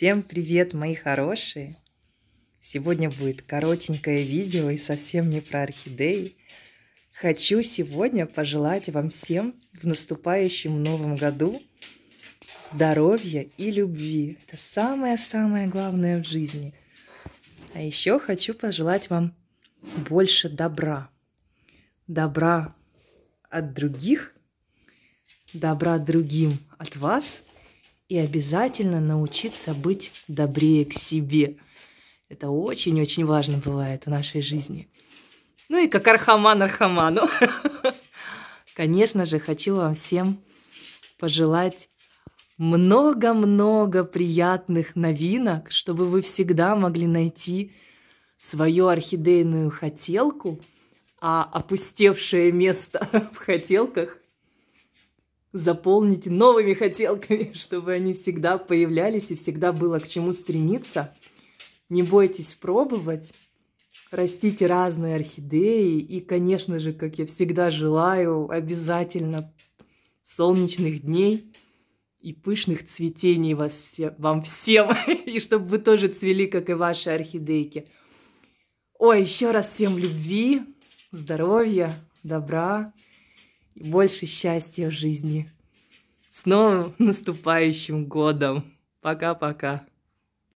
Всем привет, мои хорошие! Сегодня будет коротенькое видео и совсем не про орхидеи. Хочу сегодня пожелать вам всем в наступающем новом году здоровья и любви. Это самое-самое главное в жизни. А еще хочу пожелать вам больше добра. Добра от других, добра другим от вас – и обязательно научиться быть добрее к себе. Это очень-очень важно бывает в нашей жизни. Ну и как архаман архаману. Конечно же, хочу вам всем пожелать много-много приятных новинок, чтобы вы всегда могли найти свою орхидейную хотелку, а опустевшее место в хотелках заполнить новыми хотелками, чтобы они всегда появлялись и всегда было к чему стремиться. Не бойтесь пробовать, растите разные орхидеи и, конечно же, как я всегда желаю, обязательно солнечных дней и пышных цветений вас все, вам всем, и чтобы вы тоже цвели, как и ваши орхидейки. Ой, еще раз всем любви, здоровья, добра, больше счастья в жизни. С новым наступающим годом! Пока-пока!